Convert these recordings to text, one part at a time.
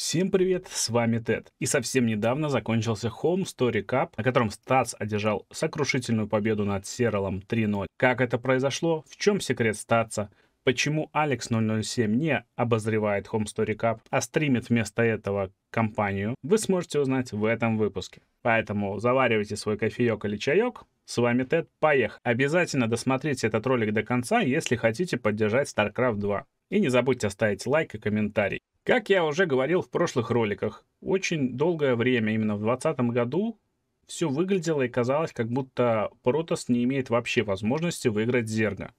Всем привет, с вами Тед. И совсем недавно закончился Home Story Cup, на котором Стац одержал сокрушительную победу над Сералом 3-0. Как это произошло? В чем секрет Статса? Почему Алекс 007 не обозревает Home Story Cup, а стримит вместо этого компанию, вы сможете узнать в этом выпуске. Поэтому заваривайте свой кофеек или чаек, с вами Тед, поехали! Обязательно досмотрите этот ролик до конца, если хотите поддержать StarCraft 2. И не забудьте оставить лайк и комментарий. Как я уже говорил в прошлых роликах, очень долгое время, именно в 2020 году, все выглядело и казалось, как будто Протас не имеет вообще возможности выиграть Зерга,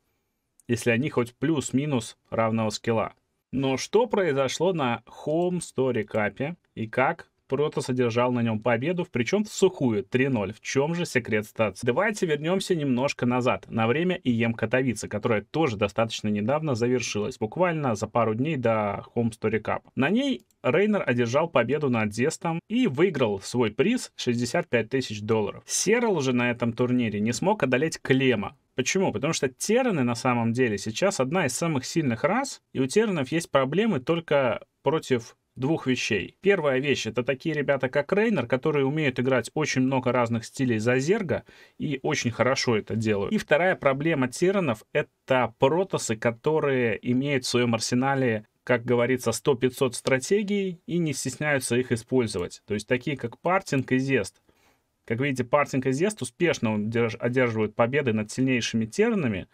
если они хоть плюс-минус равного скилла. Но что произошло на Home Story Cup и как просто содержал на нем победу, причем в сухую 3-0. В чем же секрет стации? Давайте вернемся немножко назад, на время ИЕМ Катовицы, которая тоже достаточно недавно завершилась, буквально за пару дней до Home Story Cup. На ней Рейнер одержал победу над Дестом и выиграл свой приз 65 тысяч долларов. Серл же на этом турнире не смог одолеть Клема, Почему? Потому что Тераны на самом деле сейчас одна из самых сильных рас, и у Теранов есть проблемы только против двух вещей. Первая вещь — это такие ребята, как Рейнер, которые умеют играть очень много разных стилей за зазерга и очень хорошо это делают. И вторая проблема Тиранов — это протосы, которые имеют в своем арсенале как говорится, 100-500 стратегий и не стесняются их использовать. То есть такие, как Партинг и Зест. Как видите, Партинг и Зест успешно одерживают победы над сильнейшими тернами,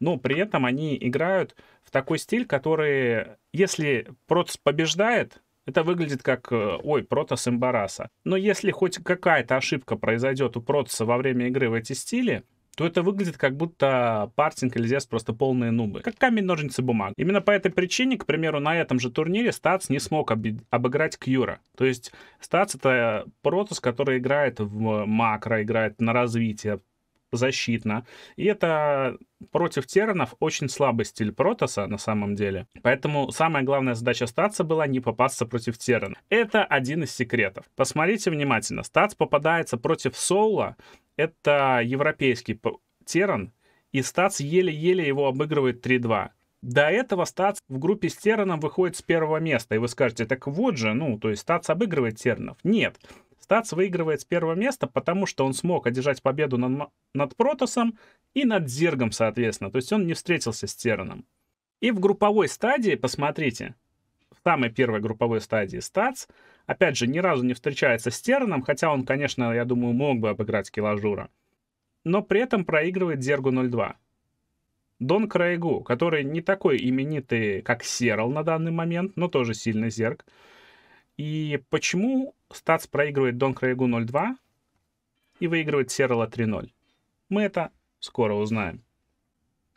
но при этом они играют в такой стиль, который, если Протс побеждает, это выглядит как э, «Ой, Протас Эмбараса». Но если хоть какая-то ошибка произойдет у Протаса во время игры в эти стили, то это выглядит как будто Партинг или Зес просто полные нубы. Как камень, ножницы, бумага. Именно по этой причине, к примеру, на этом же турнире Стац не смог об... обыграть Кьюра. То есть Стац — это Протус, который играет в макро, играет на развитие, защитно. И это против Терранов очень слабый стиль Протаса на самом деле. Поэтому самая главная задача Статса была не попасться против Террана. Это один из секретов. Посмотрите внимательно. Статс попадается против Соула. Это европейский Терран. И Статс еле-еле его обыгрывает 3-2. До этого Стац в группе с Терраном выходит с первого места. И вы скажете, так вот же, ну, то есть Стац обыгрывает тернов? Нет, Статс выигрывает с первого места, потому что он смог одержать победу над, над Протосом и над Зергом, соответственно. То есть он не встретился с Тераном. И в групповой стадии, посмотрите, в самой первой групповой стадии Статс опять же, ни разу не встречается с Тераном, хотя он, конечно, я думаю, мог бы обыграть Киложура. Но при этом проигрывает Зергу 0-2. Дон Краегу, который не такой именитый, как Серал на данный момент, но тоже сильный Зерг, и почему Стац проигрывает Дон Краягу 0-2 и выигрывает Серла 3-0? Мы это скоро узнаем.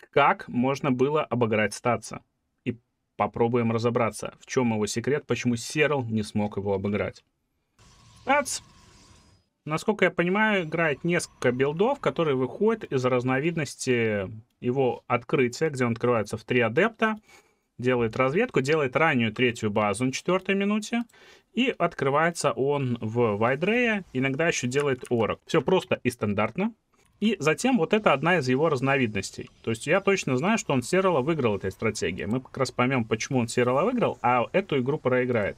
Как можно было обыграть Стаца? И попробуем разобраться, в чем его секрет, почему Серл не смог его обыграть. Стац, насколько я понимаю, играет несколько билдов, которые выходят из разновидности его открытия, где он открывается в три адепта — делает разведку, делает раннюю третью базу на четвертой минуте, и открывается он в Вайдрея, иногда еще делает Орок. Все просто и стандартно. И затем вот это одна из его разновидностей. То есть я точно знаю, что он Серала выиграл этой стратегией. Мы как раз поймем, почему он Серала выиграл, а эту игру проиграет.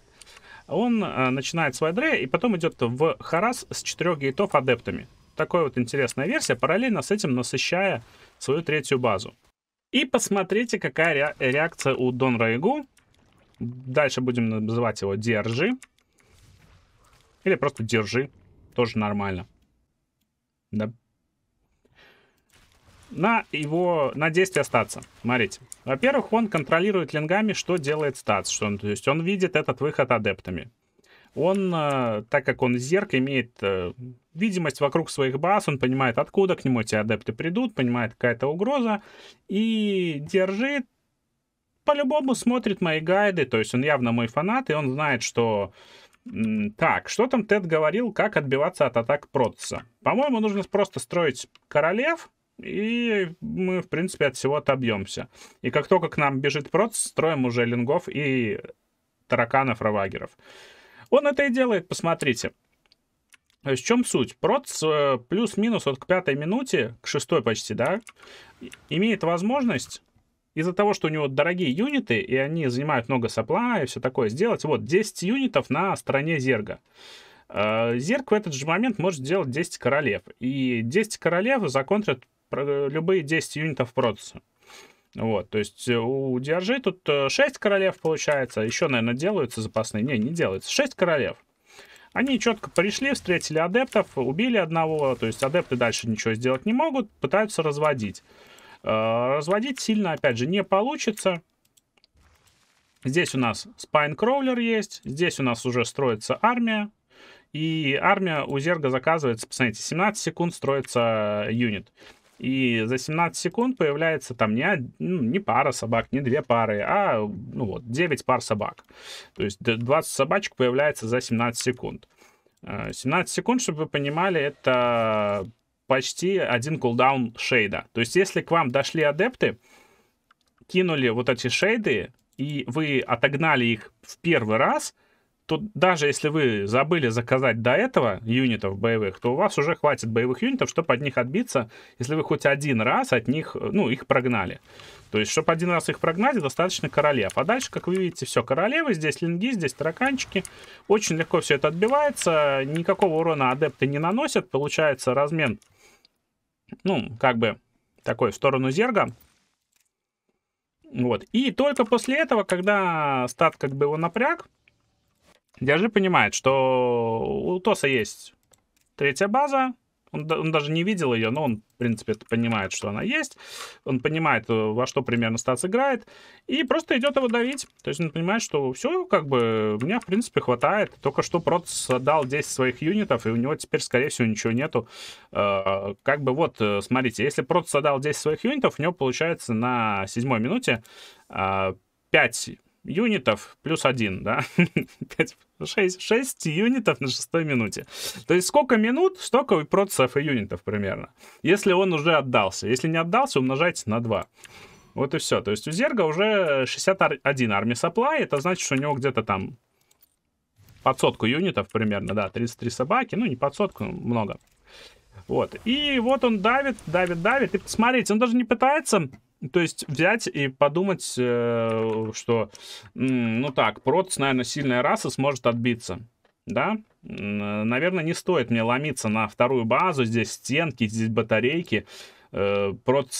Он э, начинает с Вайдрея и потом идет в Харас с четырех гейтов адептами. Такая вот интересная версия, параллельно с этим насыщая свою третью базу. И посмотрите, какая ре реакция у Дон Райгу. Дальше будем называть его «Держи». Или просто «Держи». Тоже нормально. Да. На его, на действие статса. Смотрите. Во-первых, он контролирует лингами, что делает статс. Что он, то есть он видит этот выход адептами он, э, так как он зерк, имеет э, видимость вокруг своих баз, он понимает, откуда к нему эти адепты придут, понимает, какая-то угроза, и держит по-любому смотрит мои гайды, то есть он явно мой фанат, и он знает, что... Так, что там Тед говорил, как отбиваться от атак Протца? По-моему, нужно просто строить королев, и мы, в принципе, от всего отобьемся. И как только к нам бежит Протц, строим уже лингов и тараканов-равагеров. Он это и делает, посмотрите. То есть в чем суть? Проц э, плюс-минус вот к пятой минуте, к шестой почти, да, имеет возможность из-за того, что у него дорогие юниты, и они занимают много сопла и все такое, сделать вот 10 юнитов на стороне зерга. Э, зерг в этот же момент может сделать 10 королев. И 10 королев законтрят э, любые 10 юнитов процесса. Вот, то есть э, у DRG тут 6 э, королев получается, а еще, наверное, делаются запасные. Не, не делаются, 6 королев. Они четко пришли, встретили адептов, убили одного, то есть адепты дальше ничего сделать не могут, пытаются разводить. Э, разводить сильно, опять же, не получится. Здесь у нас спайн-кроулер есть, здесь у нас уже строится армия, и армия у Зерга заказывается, посмотрите, 17 секунд строится юнит и за 17 секунд появляется там не, ну, не пара собак, не две пары, а ну вот, 9 пар собак. То есть 20 собачек появляется за 17 секунд. 17 э, секунд, чтобы вы понимали, это почти один кулдаун шейда. То есть если к вам дошли адепты, кинули вот эти шейды, и вы отогнали их в первый раз — то даже если вы забыли заказать до этого юнитов боевых, то у вас уже хватит боевых юнитов, чтобы от них отбиться, если вы хоть один раз от них, ну, их прогнали. То есть, чтобы один раз их прогнать, достаточно королев. А дальше, как вы видите, все королевы, здесь линги, здесь тараканчики. Очень легко все это отбивается, никакого урона адепты не наносят, получается размен, ну, как бы такой в сторону зерга, вот. И только после этого, когда стат как бы его напряг, Держи понимает, что у Тоса есть третья база, он, он даже не видел ее, но он, в принципе, понимает, что она есть. Он понимает, э, во что примерно Стас играет. И просто идет его давить. То есть он понимает, что все, как бы, у меня, в принципе, хватает. Только что Протс отдал 10 своих юнитов, и у него теперь, скорее всего, ничего нету. Э, как бы вот, э, смотрите, если Протс отдал 10 своих юнитов, у него получается на седьмой минуте 5 юнитов плюс один, да? 5, 6, 6 юнитов на шестой минуте. То есть сколько минут, столько и процессов и юнитов примерно. Если он уже отдался. Если не отдался, умножайте на 2. Вот и все. То есть у Зерга уже 61 армия сапла, это значит, что у него где-то там под сотку юнитов примерно, да, 33 собаки, ну не под сотку, много. Вот, и вот он давит, давит, давит, и посмотрите он даже не пытается то есть взять и подумать, э, что, ну так, Протс, наверное, сильная раса, сможет отбиться. Да? Наверное, не стоит мне ломиться на вторую базу. Здесь стенки, здесь батарейки э,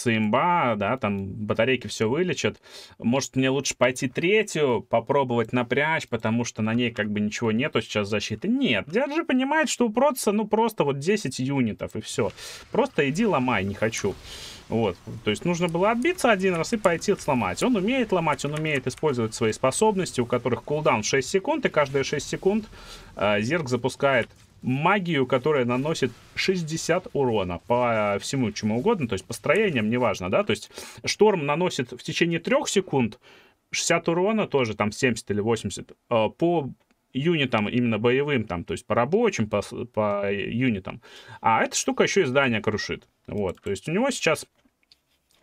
имба, да, там батарейки все вылечат. Может, мне лучше пойти третью, попробовать напрячь, потому что на ней как бы ничего нету сейчас защиты. Нет, держи понимает, что у проца, ну, просто вот 10 юнитов и все. Просто иди ломай, не хочу. Вот, то есть нужно было отбиться один раз и пойти сломать. Он умеет ломать, он умеет использовать свои способности, у которых кулдаун 6 секунд, и каждые 6 секунд э, Зерк запускает магию, которая наносит 60 урона по всему чему угодно, то есть построениям, неважно, да, то есть шторм наносит в течение 3 секунд 60 урона, тоже там 70 или 80, э, по юнитам, именно боевым, там, то есть по рабочим, по, по юнитам. А эта штука еще и здание крушит. Вот, то есть у него сейчас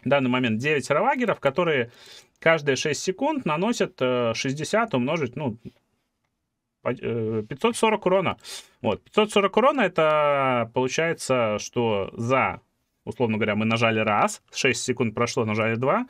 в данный момент 9 равагеров, которые каждые 6 секунд наносят 60 э, умножить, ну, 540 э, урона. Вот, 540 урона это получается, что за, условно говоря, мы нажали раз, 6 секунд прошло, нажали 2,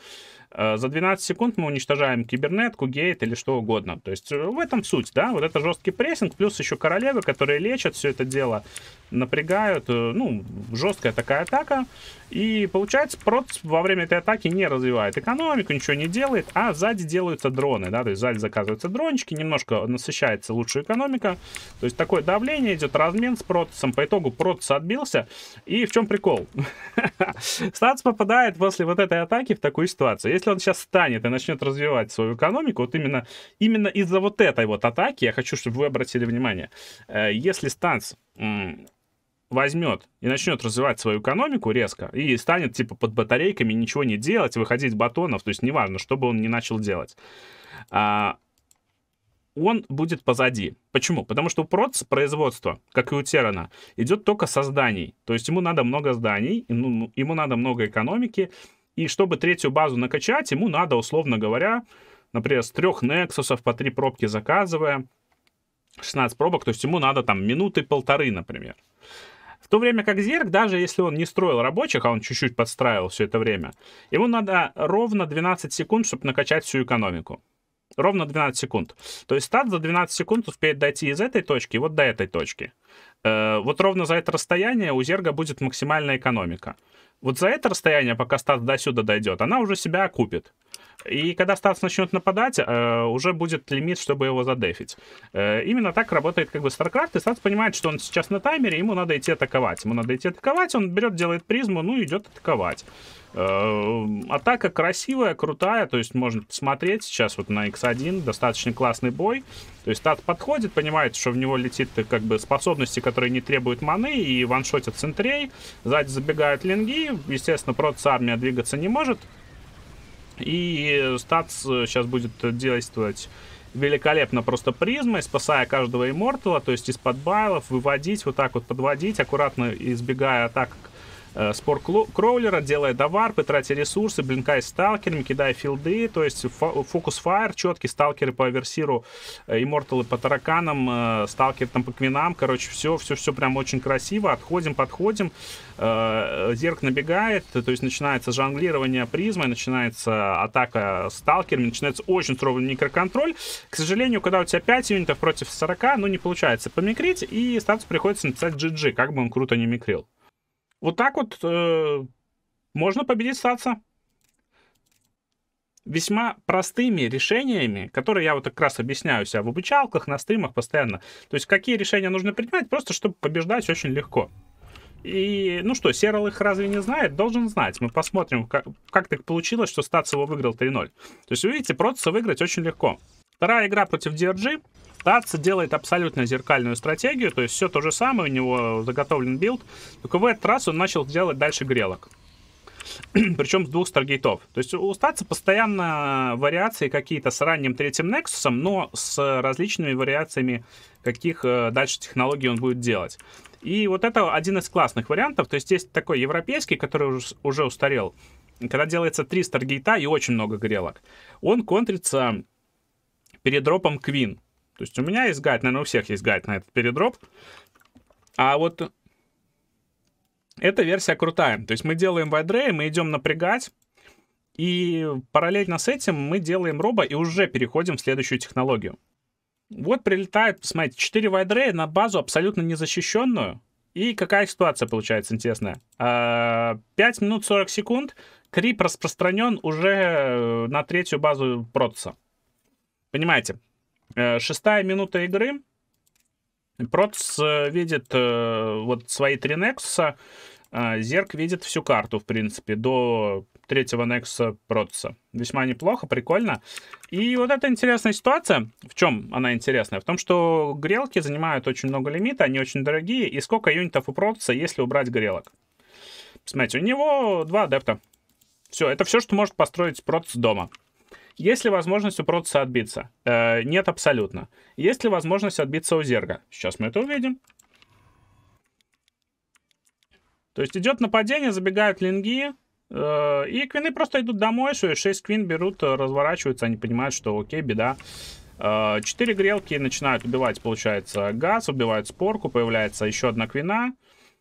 Э, за 12 секунд мы уничтожаем кибернетку, гейт или что угодно. То есть э, в этом суть, да, вот это жесткий прессинг, плюс еще королевы, которые лечат все это дело, напрягают, э, ну, жесткая такая атака. И получается, прот во время этой атаки не развивает экономику, ничего не делает, а сзади делаются дроны, да, то есть сзади заказываются дрончики, немножко насыщается лучшая экономика. То есть такое давление идет, размен с протосом, по итогу протос отбился. И в чем прикол? Статс попадает после вот этой атаки в такую ситуацию. Если если он сейчас станет и начнет развивать свою экономику, вот именно, именно из-за вот этой вот атаки, я хочу, чтобы вы обратили внимание, э, если станц возьмет и начнет развивать свою экономику резко и станет типа под батарейками ничего не делать, выходить батонов, то есть неважно, что бы он не начал делать, а, он будет позади. Почему? Потому что у Проц производство, как и у Терана, идет только со зданий. То есть ему надо много зданий, ему надо много экономики, и чтобы третью базу накачать, ему надо, условно говоря, например, с трех Nexus по три пробки заказывая, 16 пробок, то есть ему надо там минуты полторы, например. В то время как Зерг, даже если он не строил рабочих, а он чуть-чуть подстраивал все это время, ему надо ровно 12 секунд, чтобы накачать всю экономику. Ровно 12 секунд. То есть стат за 12 секунд успеет дойти из этой точки вот до этой точки. Э, вот ровно за это расстояние у Зерга будет максимальная экономика вот за это расстояние, пока Стас до сюда дойдет, она уже себя окупит. И когда Стас начнет нападать, э, уже будет лимит, чтобы его задефить. Э, именно так работает как бы StarCraft, и Стас понимает, что он сейчас на таймере, ему надо идти атаковать. Ему надо идти атаковать, он берет, делает призму, ну, идет атаковать. Э, атака красивая, крутая, то есть можно посмотреть сейчас вот на X1, достаточно классный бой. То есть Тат подходит, понимает, что в него летит э, как бы способности, которые не требуют маны, и ваншотят центрей. Сзади забегают линги, естественно, проц армия двигаться не может. И Статс э, сейчас будет действовать великолепно просто призмой, спасая каждого иммортала, то есть из-под байлов выводить, вот так вот подводить, аккуратно избегая атак Э, спор кроулера, делая доварпы, тратя ресурсы, блинкая сталкерами, кидая филды, то есть фокус фаер четкий, сталкеры по версиру, э, имморталы по тараканам, э, сталкеры там по квинам, короче, все, все, все прям очень красиво, отходим, подходим, зерк набегает, то есть начинается жонглирование призмой, начинается атака сталкерами, начинается очень суровый микроконтроль, к сожалению, когда у тебя 5 юнитов против 40, ну не получается помикрить, и статус приходится написать GG, как бы он круто не микрил. Вот так вот э, можно победить стаца. Весьма простыми решениями, которые я вот как раз объясняю себя в обучалках, на стримах постоянно. То есть какие решения нужно принимать, просто чтобы побеждать очень легко. И, ну что, Серал их разве не знает? Должен знать. Мы посмотрим, как, как так получилось, что Стац его выиграл 3-0. То есть, вы видите, Протаса выиграть очень легко. Вторая игра против DRG. Татца делает абсолютно зеркальную стратегию, то есть все то же самое, у него заготовлен билд, только в этот раз он начал делать дальше грелок. Причем с двух старгейтов. То есть у Статца постоянно вариации какие-то с ранним третьим Нексусом, но с различными вариациями, каких э, дальше технологий он будет делать. И вот это один из классных вариантов. То есть есть такой европейский, который уже устарел, когда делается три старгейта и очень много грелок. Он контрится передропом Queen. То есть у меня есть гайд, наверное, у всех есть гайд на этот передроп. А вот эта версия крутая. То есть мы делаем вайдрей, мы идем напрягать, и параллельно с этим мы делаем робо и уже переходим в следующую технологию. Вот прилетает, смотрите, 4 вайдрея на базу абсолютно незащищенную. И какая ситуация получается интересная? 5 а, минут 40 секунд, крип распространен уже э, на третью базу протоса. Понимаете, э, шестая минута игры. Протс э, видит э, вот свои три Нексуса. А Зерк видит всю карту, в принципе, до третьего Некса Протса. Весьма неплохо, прикольно. И вот эта интересная ситуация, в чем она интересная? В том, что грелки занимают очень много лимита, они очень дорогие, и сколько юнитов у Протса, если убрать грелок? Смотрите, у него два адепта. Все, это все, что может построить Протс дома. Есть ли возможность у Протаса отбиться? Э, нет, абсолютно. Есть ли возможность отбиться у Зерга? Сейчас мы это увидим. То есть идет нападение, забегают линги, э, и квины просто идут домой, что 6 квин берут, э, разворачиваются, они понимают, что окей, беда. Э, четыре грелки начинают убивать, получается, газ, убивают спорку, появляется еще одна квина.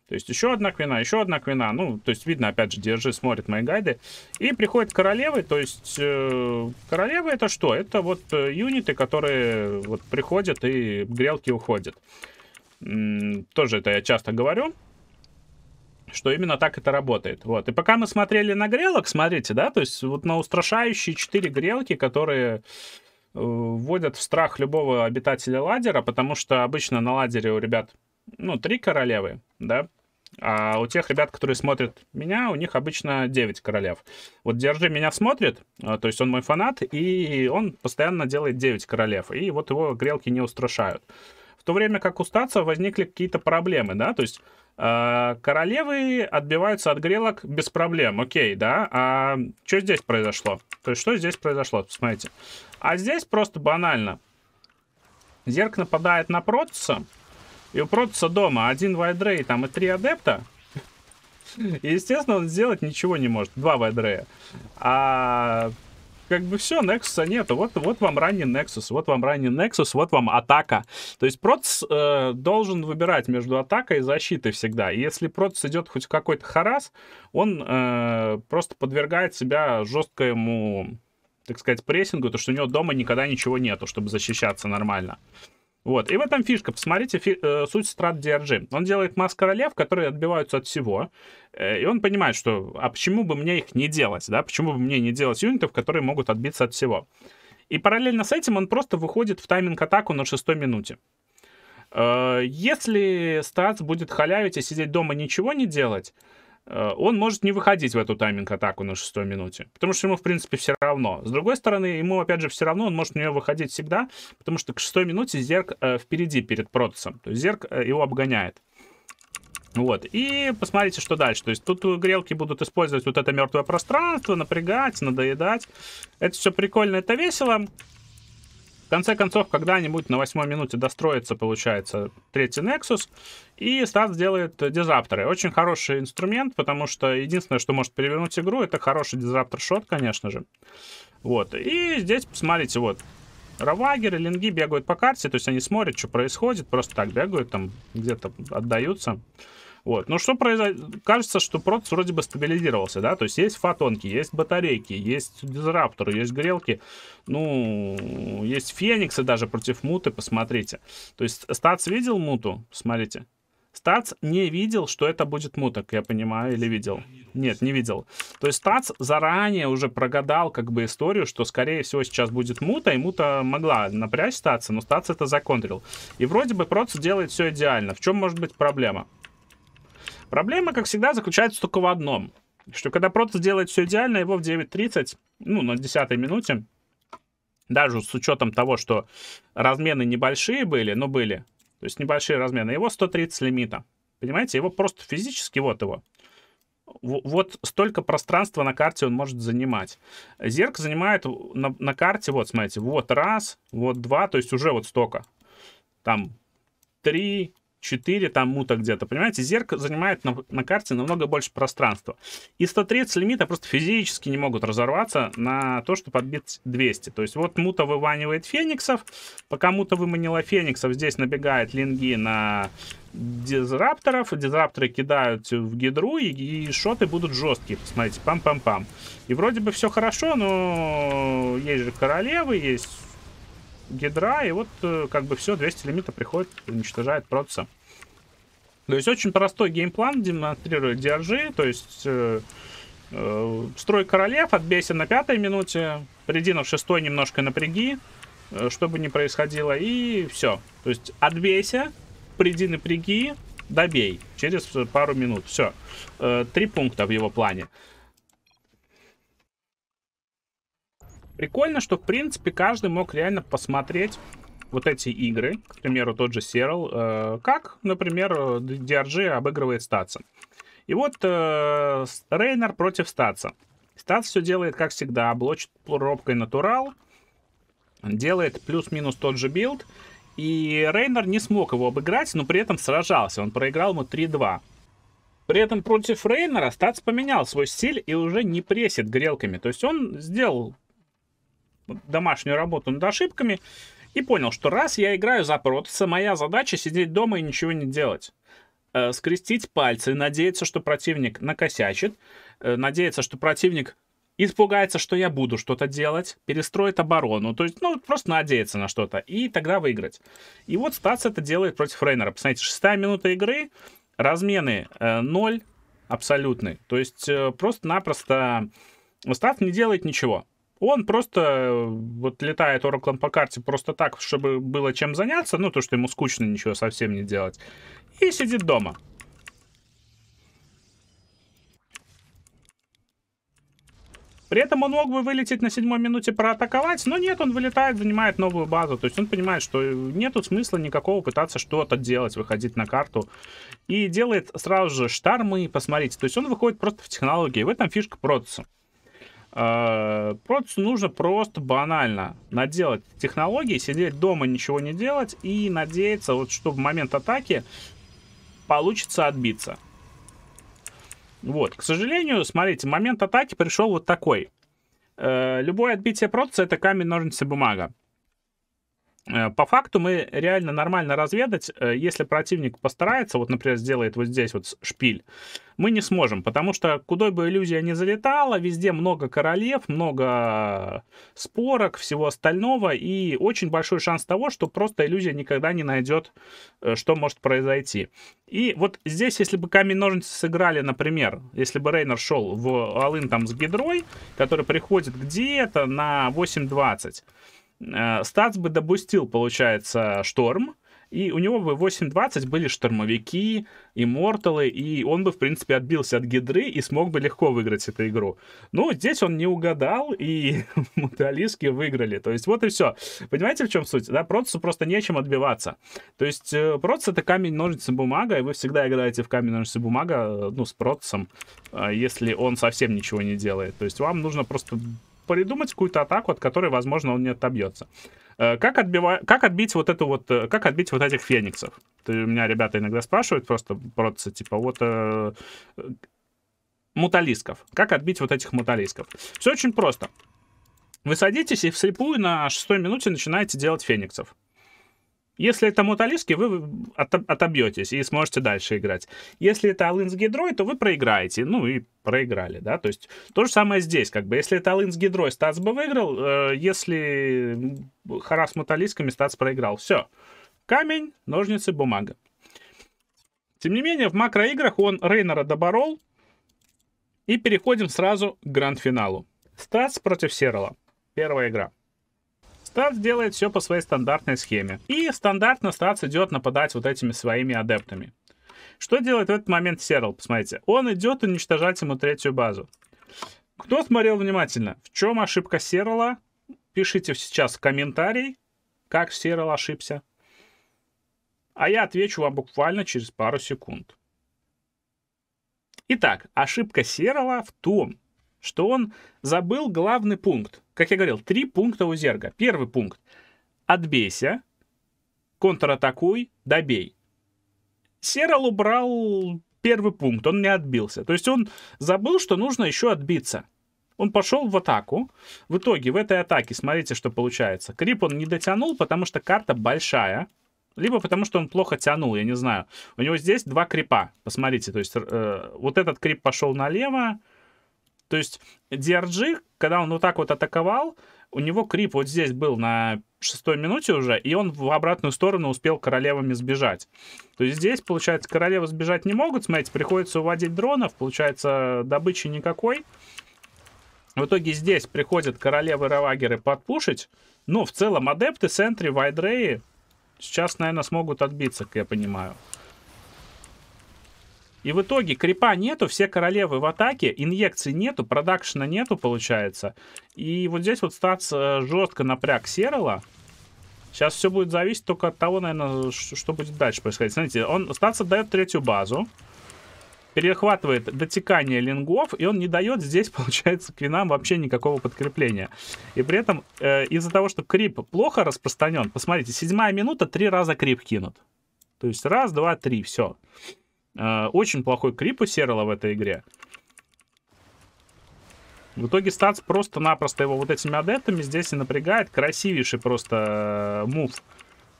То есть еще одна квина, еще одна квина. Ну, то есть видно, опять же, держи, смотрит мои гайды. И приходит королевы, то есть э, королевы это что? Это вот э, юниты, которые вот приходят и грелки уходят. М -м, тоже это я часто говорю, что именно так это работает. Вот. И пока мы смотрели на грелок, смотрите, да, то есть вот на устрашающие 4 грелки, которые э, вводят в страх любого обитателя ладера, потому что обычно на ладере у ребят ну, три королевы, да, а у тех ребят, которые смотрят меня, у них обычно 9 королев. Вот Держи меня смотрит, а, то есть он мой фанат, и он постоянно делает 9 королев. И вот его грелки не устрашают. В то время как у Стаца возникли какие-то проблемы, да, то есть а, королевы отбиваются от грелок без проблем, окей, да, а что здесь произошло? То есть что здесь произошло, посмотрите. А здесь просто банально. Зерк нападает на Протца, и у Протуса дома один Вайдрей там и три адепта. И, естественно, он сделать ничего не может. Два Вайдрея. А как бы все, Нексуса нету. Вот, вот вам ранний Нексус, вот вам ранний Нексус, вот вам атака. То есть Протс э, должен выбирать между атакой и защитой всегда. И если Протс идет хоть какой-то харас, он э, просто подвергает себя жесткому, так сказать, прессингу, то что у него дома никогда ничего нету, чтобы защищаться нормально. Вот. И в этом фишка. Посмотрите фи- э, суть страт DRG. Он делает маскаролев, которые отбиваются от всего. Э, и он понимает, что а почему бы мне их не делать, да? Почему бы мне не делать юнитов, которые могут отбиться от всего? И параллельно с этим он просто выходит в тайминг-атаку на шестой минуте. Э, если Стац будет халявить и сидеть дома ничего не делать, Э, он может не выходить в эту тайминг-атаку на шестой минуте, потому что ему, в принципе, все равно. С другой стороны, ему, опять же, все равно, он может в нее выходить всегда, потому что к шестой минуте Зерк э, впереди перед Протасом, то есть Зерк э, его обгоняет. Вот, и посмотрите, что дальше. То есть тут грелки будут использовать вот это мертвое пространство, напрягать, надоедать. Это все прикольно, это весело конце концов, когда-нибудь на восьмой минуте достроится, получается, третий Nexus, и Стас сделает дизапторы. Очень хороший инструмент, потому что единственное, что может перевернуть игру, это хороший дизаптор-шот, конечно же. Вот, и здесь, посмотрите, вот, Равагеры, линги бегают по карте, то есть они смотрят, что происходит, просто так бегают, там где-то отдаются. Вот. Но что произойдет? Кажется, что проц вроде бы стабилизировался, да? То есть есть фотонки, есть батарейки, есть дизрапторы, есть грелки. Ну, есть фениксы даже против муты, посмотрите. То есть статс видел муту? Смотрите. Стац не видел, что это будет муток, я понимаю, или видел? Нет, не видел. То есть Стац заранее уже прогадал как бы историю, что скорее всего сейчас будет мута, и мута могла напрячь Стаца, но Стац это законтрил. И вроде бы Проц делает все идеально. В чем может быть проблема? Проблема, как всегда, заключается только в одном. Что когда Протас делает все идеально, его в 9.30, ну, на 10 минуте, даже с учетом того, что размены небольшие были, но были, то есть небольшие размены, его 130 лимита. Понимаете, его просто физически, вот его, вот столько пространства на карте он может занимать. Зерк занимает на, на карте, вот, смотрите, вот раз, вот два, то есть уже вот столько. Там три, 4 там мута где-то. Понимаете, зеркало занимает на, на карте намного больше пространства. И 130 лимита просто физически не могут разорваться на то, чтобы отбить 200. То есть вот Мута выманивает фениксов, пока Мута выманила фениксов, здесь набегает линги на дизрапторов, дизрапторы кидают в гидру, и, и шоты будут жесткие, посмотрите, пам-пам-пам. И вроде бы все хорошо, но есть же королевы, есть Гидра и вот э, как бы все, 200 лимита приходит, уничтожает протца. То есть очень простой геймплан демонстрирует DRG, то есть э, э, строй королев, отбейся на пятой минуте, приди на шестой немножко напряги, э, что бы происходило, и все. То есть отбейся, приди напряги, добей через пару минут, все. Э, три пункта в его плане. Прикольно, что, в принципе, каждый мог реально посмотреть вот эти игры, к примеру, тот же Серал, э, как, например, DRG обыгрывает Статса. И вот э, Рейнер против Статса. Стац все делает, как всегда, блочит пробкой натурал, делает плюс-минус тот же билд, и Рейнер не смог его обыграть, но при этом сражался, он проиграл ему 3-2. При этом против Рейнера Статс поменял свой стиль и уже не пресит грелками. То есть он сделал домашнюю работу над ошибками и понял, что раз я играю за протаса, моя задача сидеть дома и ничего не делать. Э, скрестить пальцы, надеяться, что противник накосячит, э, надеяться, что противник испугается, что я буду что-то делать, перестроит оборону, то есть, ну, просто надеяться на что-то, и тогда выиграть. И вот Стас это делает против Рейнера. Посмотрите, шестая минута игры, размены э, 0 абсолютный. То есть э, просто-напросто э, Стас не делает ничего он просто э, вот летает Ораклом по карте просто так, чтобы было чем заняться, ну, то, что ему скучно ничего совсем не делать, и сидит дома. При этом он мог бы вылететь на седьмой минуте проатаковать, но нет, он вылетает, занимает новую базу. То есть он понимает, что э, нету смысла никакого пытаться что-то делать, выходить на карту. И делает сразу же штармы, посмотрите. То есть он выходит просто в технологии. В этом фишка Протаса. Э, Процессу нужно просто банально наделать технологии, сидеть дома, ничего не делать и надеяться, вот, что в момент атаки получится отбиться. Вот, к сожалению, смотрите, момент атаки пришел вот такой. Э, любое отбитие процесса — это камень, ножницы, бумага. Э, по факту мы реально нормально разведать, э, если противник постарается, вот, например, сделает вот здесь вот шпиль, мы не сможем, потому что куда бы иллюзия не залетала, везде много королев, много спорок, всего остального, и очень большой шанс того, что просто иллюзия никогда не найдет, э, что может произойти. И вот здесь, если бы камень-ножницы сыграли, например, если бы Рейнер шел в Алын там с Гидрой, который приходит где-то на 8.20, Э, Стац бы допустил, получается, шторм, и у него бы 8-20 были штормовики, имморталы, и он бы, в принципе, отбился от гидры и смог бы легко выиграть эту игру. Ну, здесь он не угадал, и муталиски выиграли. То есть вот и все. Понимаете, в чем суть? Да, Протасу просто нечем отбиваться. То есть э, Протас — это камень, ножницы, бумага, и вы всегда играете в камень, ножницы, бумага, э, ну, с Протасом, если он совсем ничего не делает. То есть вам нужно просто придумать какую-то атаку, от которой, возможно, он не отобьется. Э, как, отбива... как отбить вот эту вот, э, как отбить вот этих фениксов? Ты, у меня ребята иногда спрашивают просто просто типа вот э... муталисков. Как отбить вот этих муталисков? Все очень просто. Вы садитесь и вслепую на шестой минуте начинаете делать фениксов. Если это муталиски, вы отобьетесь и сможете дальше играть. Если это Алын с гидрой, то вы проиграете. Ну и проиграли, да. То есть то же самое здесь, как бы. Если это Алын с гидрой, Стац бы выиграл. Э, если Харас с муталисками, Стац проиграл. Все. Камень, ножницы, бумага. Тем не менее, в макроиграх он Рейнера доборол. И переходим сразу к гранд-финалу. Стац против Серала. Первая игра. Страц делает все по своей стандартной схеме. И стандартно Страц идет нападать вот этими своими адептами. Что делает в этот момент Серл? Посмотрите, он идет уничтожать ему третью базу. Кто смотрел внимательно? В чем ошибка Серла? Пишите сейчас в комментарий, как Серл ошибся. А я отвечу вам буквально через пару секунд. Итак, ошибка Серла в том, что он забыл главный пункт. Как я говорил, три пункта у Зерга. Первый пункт — отбейся, контратакуй, добей. Серал убрал первый пункт, он не отбился. То есть он забыл, что нужно еще отбиться. Он пошел в атаку. В итоге в этой атаке, смотрите, что получается. Крип он не дотянул, потому что карта большая. Либо потому что он плохо тянул, я не знаю. У него здесь два крипа, посмотрите. То есть э, вот этот крип пошел налево, то есть DRG, когда он вот так вот атаковал, у него крип вот здесь был на шестой минуте уже, и он в обратную сторону успел королевами сбежать. То есть здесь, получается, королевы сбежать не могут, смотрите, приходится уводить дронов, получается, добычи никакой. В итоге здесь приходят королевы-равагеры подпушить, но ну, в целом адепты, сентри, вайдреи сейчас, наверное, смогут отбиться, как я понимаю. И в итоге крипа нету, все королевы в атаке, инъекций нету, продакшена нету, получается. И вот здесь вот стац э, жестко напряг Серала. Сейчас все будет зависеть только от того, наверное, что будет дальше происходить. Смотрите, он стац отдает третью базу. Перехватывает дотекание лингов, и он не дает здесь, получается, квинам вообще никакого подкрепления. И при этом, э, из-за того, что крип плохо распространен, посмотрите, седьмая минута, три раза крип кинут. То есть раз, два, три, все. Все. Э, очень плохой крип у Серла в этой игре. В итоге статс просто-напросто его вот этими адептами здесь и напрягает. Красивейший просто э, мув.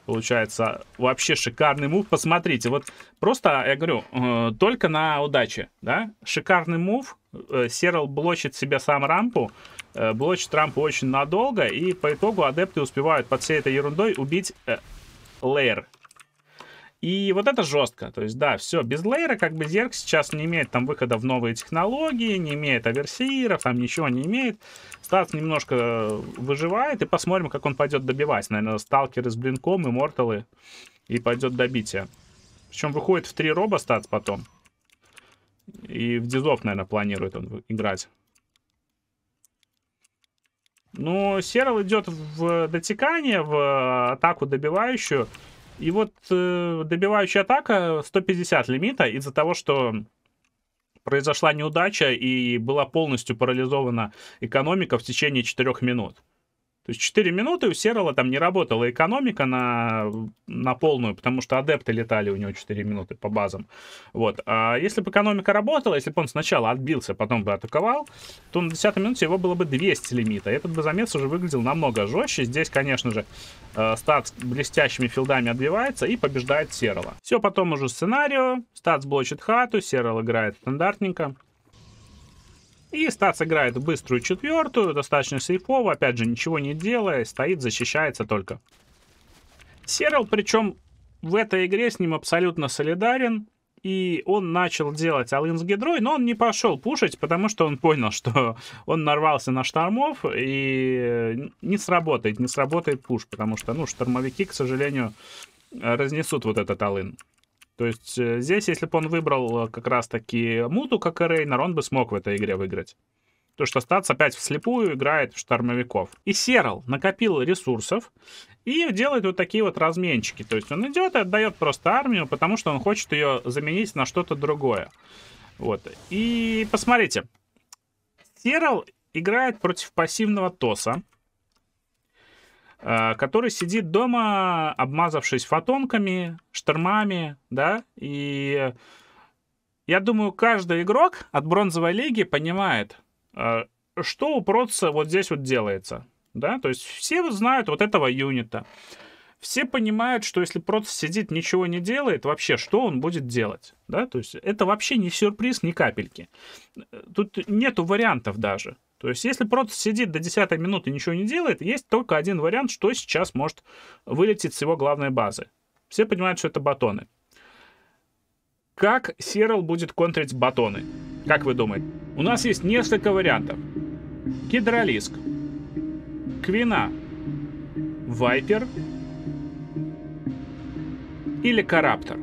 Получается, вообще шикарный мув. Посмотрите, вот просто, э, я говорю, э, только на удаче, да? Шикарный мув. Э, Серл блочит себе сам рампу. Э, блочит рампу очень надолго. И по итогу адепты успевают под всей этой ерундой убить лейер и вот это жестко. То есть, да, все, без лейера как бы зерк сейчас не имеет там выхода в новые технологии, не имеет аверсииров, там ничего не имеет. Стас немножко э, выживает, и посмотрим, как он пойдет добивать. Наверное, сталкеры с блинком, и морталы, и пойдет добитие. Причем выходит в три роба стац потом. И в дизов, наверное, планирует он играть. Ну, Серал идет в дотекание, в э, атаку добивающую. И вот э, добивающая атака 150 лимита из-за того, что произошла неудача и была полностью парализована экономика в течение 4 минут. То есть 4 минуты у Серала там не работала экономика на, на полную, потому что адепты летали у него 4 минуты по базам. Вот. А если бы экономика работала, если бы он сначала отбился, потом бы атаковал, то на 10 минуте его было бы 200 лимита. Этот бы замес уже выглядел намного жестче. Здесь, конечно же, э, стат блестящими филдами отбивается и побеждает Серала. Все потом уже сценарио. Стат блочит хату, Серал играет стандартненько. И Стац играет быструю четвертую, достаточно сейфово, опять же, ничего не делая, стоит, защищается только. Серл, причем в этой игре с ним абсолютно солидарен, и он начал делать Алын с Гидрой, но он не пошел пушить, потому что он понял, что он нарвался на штормов, и э, не сработает, не сработает пуш, потому что, ну, штормовики, к сожалению, разнесут вот этот Алын. То есть э, здесь, если бы он выбрал э, как раз-таки Муту как Рейнер, он бы смог в этой игре выиграть. То что Стац опять вслепую играет в штормовиков. И Серал накопил ресурсов и делает вот такие вот разменчики. То есть он идет и отдает просто армию, потому что он хочет ее заменить на что-то другое. Вот. И посмотрите. Серал играет против пассивного Тоса. Э, который сидит дома, обмазавшись фотонками, штормами, да, и я думаю, каждый игрок от бронзовой лиги понимает, э, что у Протса вот здесь вот делается, да, то есть все знают вот этого юнита, все понимают, что если Протс сидит, ничего не делает, вообще, что он будет делать, да, то есть это вообще не сюрприз, ни капельки. Э, тут нету вариантов даже. То есть, если просто сидит до 10 минуты и ничего не делает, есть только один вариант, что сейчас может вылететь с его главной базы. Все понимают, что это батоны. Как Серал будет контрить батоны? Как вы думаете? У нас есть несколько вариантов. Гидролиск, Квина, Вайпер или Караптор.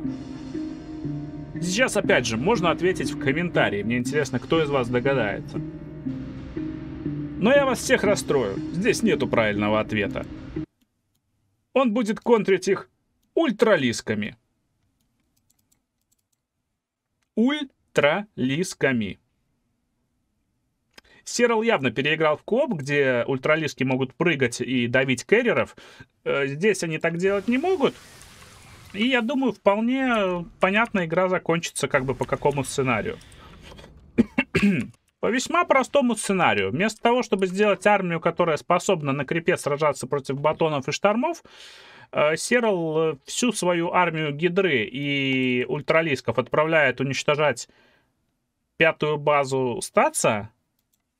Сейчас, опять же, можно ответить в комментарии. Мне интересно, кто из вас догадается. Но я вас всех расстрою. Здесь нету правильного ответа. Он будет контрить их ультралисками. Ультралисками. Серал явно переиграл в коп, где ультралиски могут прыгать и давить керреров. Э, здесь они так делать не могут. И я думаю, вполне понятно, игра закончится как бы по какому сценарию. По весьма простому сценарию. Вместо того, чтобы сделать армию, которая способна на крепе сражаться против батонов и штормов, э, Серл э, всю свою армию гидры и ультралисков отправляет уничтожать пятую базу Стаца,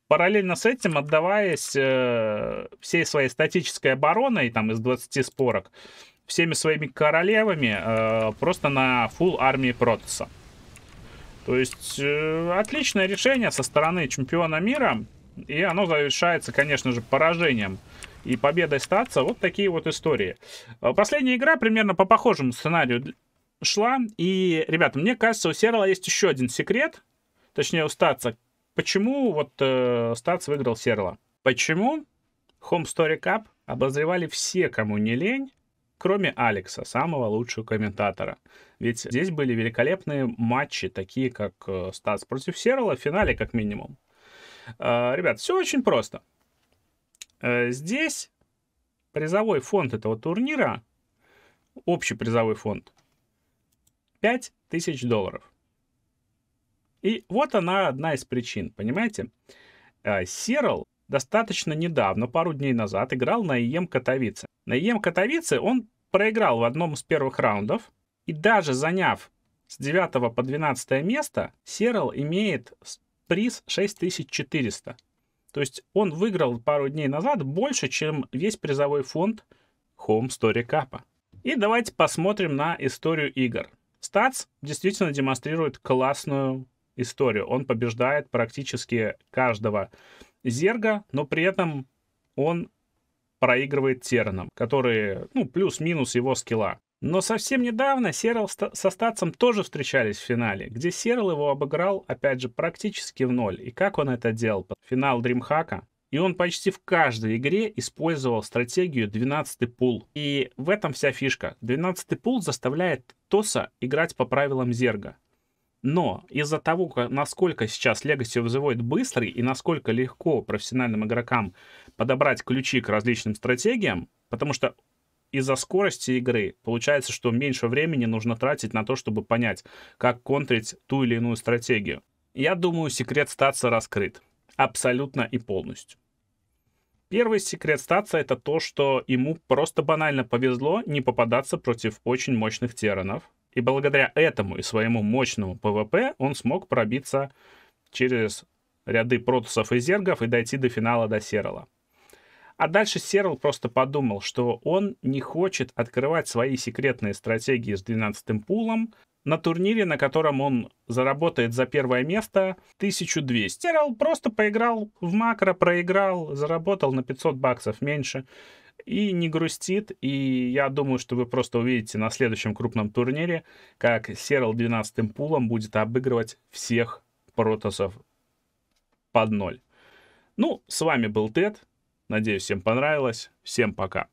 параллельно с этим отдаваясь э, всей своей статической обороной, там, из 20 спорок, всеми своими королевами, просто на фул армии Протаса. То есть, э, отличное решение со стороны чемпиона мира. И оно завершается, конечно же, поражением и победой статца. Вот такие вот истории. Э, последняя игра примерно по похожему сценарию шла. И, ребята, мне кажется, у Серла есть еще один секрет. Точнее, у статца. Почему вот э, статц выиграл Серла? Почему Home Story Cup обозревали все, кому не лень, кроме Алекса, самого лучшего комментатора. Ведь здесь были великолепные матчи, такие как э, Стас против Серла в финале, как минимум. А, ребят, все очень просто. Э, здесь призовой фонд этого турнира, общий призовой фонд, 5000 долларов. И вот она одна из причин, понимаете? Э, Серл достаточно недавно, пару дней назад, играл на ЕМ Катовице. На ЕМ Катовице он проиграл в одном из первых раундов и даже заняв с 9 по 12 место, Серал имеет приз 6400. То есть он выиграл пару дней назад больше, чем весь призовой фонд Home Story Cup. И давайте посмотрим на историю игр. Стац действительно демонстрирует классную историю. Он побеждает практически каждого зерга, но при этом он проигрывает Терном, которые ну, плюс-минус его скилла. Но совсем недавно Серл со Статцем тоже встречались в финале, где Серл его обыграл, опять же, практически в ноль. И как он это делал? Финал Дримхака. И он почти в каждой игре использовал стратегию 12 пул. И в этом вся фишка. 12 пул заставляет Тоса играть по правилам Зерга. Но из-за того, насколько сейчас Legacy вызывает быстрый и насколько легко профессиональным игрокам подобрать ключи к различным стратегиям, потому что из-за скорости игры получается, что меньше времени нужно тратить на то, чтобы понять, как контрить ту или иную стратегию. Я думаю, секрет статса раскрыт. Абсолютно и полностью. Первый секрет статса это то, что ему просто банально повезло не попадаться против очень мощных теранов. И благодаря этому и своему мощному ПВП он смог пробиться через ряды протусов и зергов и дойти до финала до Серала. А дальше Серл просто подумал, что он не хочет открывать свои секретные стратегии с 12-м пулом на турнире, на котором он заработает за первое место 1200. Серл просто поиграл в макро, проиграл, заработал на 500 баксов меньше и не грустит. И я думаю, что вы просто увидите на следующем крупном турнире, как Серл 12-м пулом будет обыгрывать всех протосов под ноль. Ну, с вами был Тед. Надеюсь, всем понравилось. Всем пока.